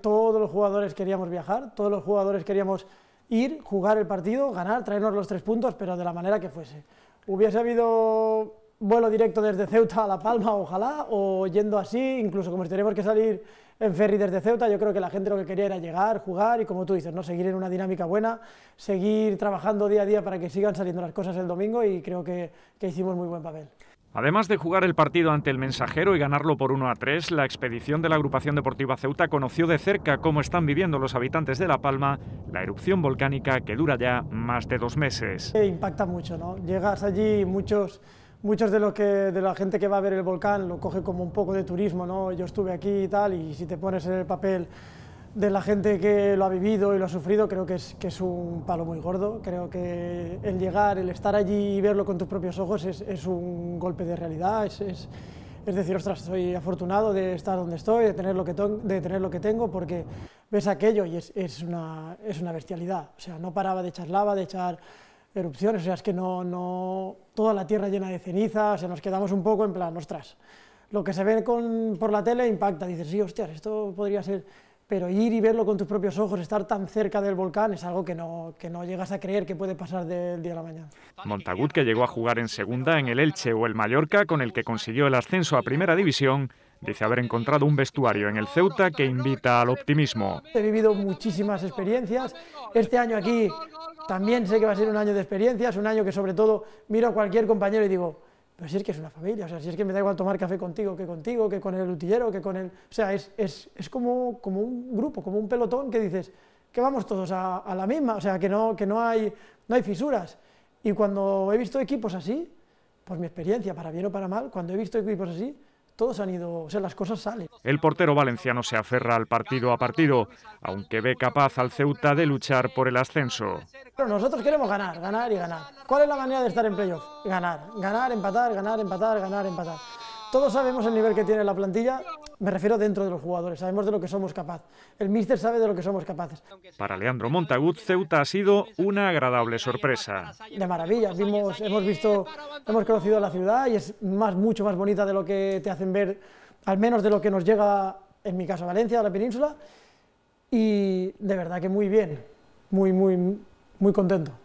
Todos los jugadores queríamos viajar, todos los jugadores queríamos ir, jugar el partido, ganar, traernos los tres puntos, pero de la manera que fuese. Hubiese habido vuelo directo desde Ceuta a La Palma, ojalá, o yendo así, incluso como si tenemos que salir en ferry desde Ceuta, yo creo que la gente lo que quería era llegar, jugar y como tú dices, ¿no? seguir en una dinámica buena, seguir trabajando día a día para que sigan saliendo las cosas el domingo y creo que, que hicimos muy buen papel. Además de jugar el partido ante el mensajero y ganarlo por 1 a 3, la expedición de la agrupación deportiva Ceuta conoció de cerca cómo están viviendo los habitantes de La Palma la erupción volcánica que dura ya más de dos meses. Eh, impacta mucho, ¿no? Llegas allí muchos... Muchos de, de la gente que va a ver el volcán lo coge como un poco de turismo, ¿no? Yo estuve aquí y tal, y si te pones en el papel de la gente que lo ha vivido y lo ha sufrido, creo que es, que es un palo muy gordo. Creo que el llegar, el estar allí y verlo con tus propios ojos es, un golpe de realidad. Es, es, decir, ostras, soy afortunado de estar donde estoy, de tener lo que, de tener lo que tengo, porque ves aquello y es, una, es una bestialidad. O sea, no paraba de echar lava, de echar erupciones, o sea, es que no, no, toda la tierra llena de ceniza, o sea, nos quedamos un poco en plan, ostras, lo que se ve por la tele impacta, dices, sí, ostras, esto podría ser pero ir y verlo con tus propios ojos, estar tan cerca del volcán, es algo que no, no llegas a creer que puede pasar del día a la mañana. Montagut, que llegó a jugar en segunda en el Elche o el Mallorca, con el que consiguió el ascenso a Primera División, dice haber encontrado un vestuario en el Ceuta que invita al optimismo. He vivido muchísimas experiencias. Este año aquí también sé que va a ser un año de experiencias, un año que sobre todo miro a cualquier compañero y digo, pero si es que es una familia, o sea, si es que me da igual tomar café contigo que contigo, que con el utillero, que con el... O sea, es, es, es como, como un grupo, como un pelotón que dices que vamos todos a, la misma, o sea, que no, que no, hay, no hay fisuras. Y cuando he visto equipos así, pues mi experiencia, para bien o para mal, cuando he visto equipos así, todos han ido, o sea, las cosas salen. El portero valenciano se aferra al partido a partido, aunque ve capaz al Ceuta de luchar por el ascenso. Pero nosotros queremos ganar, ganar y ganar. ¿Cuál es la manera de estar en playoff? Ganar, ganar, empatar, ganar, empatar, ganar, empatar todos sabemos el nivel que tiene la plantilla, me refiero dentro de los jugadores, sabemos de lo que somos capaces. El míster sabe de lo que somos capaces. Para Leandro Montagut, Ceuta ha sido una agradable sorpresa. De maravilla, hemos visto, hemos conocido la ciudad y es más, mucho más bonita de lo que te hacen ver, al menos de lo que nos llega, en mi caso, a Valencia, a la península, y de verdad que muy bien, muy, muy, muy contento.